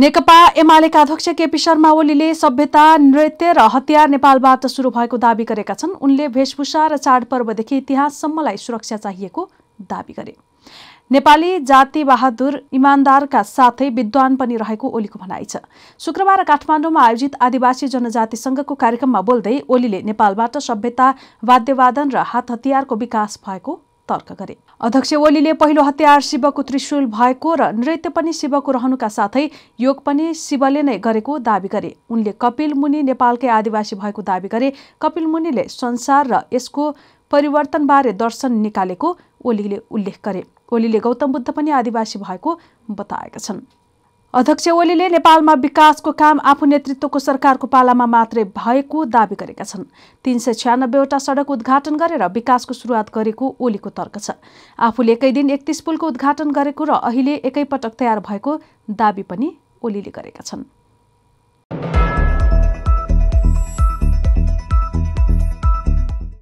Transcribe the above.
नेकपा एमालेका अध्यक्ष केपी शर्मा ओलीले सभ्यता नृत्य र हतियार नेपालबाट सुरु भएको दावी गरेका छन् उनले वेशभूषा र चाडपर्वदेखि इतिहाससम्मलाई सुरक्षा चाहिएको दावी गरे नेपाली जाति बहादुर इमान्दारका साथै विद्वान पनि रहेको ओलीको भनाइ छ शुक्रबार काठमाडौँमा आयोजित आदिवासी जनजाति संघको कार्यक्रममा बोल्दै ओलीले नेपालबाट सभ्यता वाद्यवादन र हात हतियारको विकास भएको तर्क गरे अध्यक्ष ओलीले पहिलो हतियार शिवको त्रिशूल भएको र नृत्य पनि शिवको रहनुका साथै योग पनि शिवले नै गरेको दावी गरे उनले कपिल मुनि नेपालकै आदिवासी भएको दावी गरे कपिल मुनिले संसार र यसको परिवर्तनबारे दर्शन निकालेको ओलीले उल्लेख गरे ओलीले गौतम बुद्ध पनि आदिवासी भएको बताएका छन् अध्यक्ष ओलीले नेपालमा विकासको काम आफू नेतृत्वको सरकारको पालामा मात्रै भएको दावी गरेका छन् तीन सय छ्यानब्बेवटा सडक उद्घाटन गरेर विकासको सुरुवात गरेको ओलीको तर्क छ आफूले एकै दिन एकतिस पुलको उद्घाटन गरेको र अहिले एकैपटक तयार भएको दावी पनि ओलीले गरेका छन्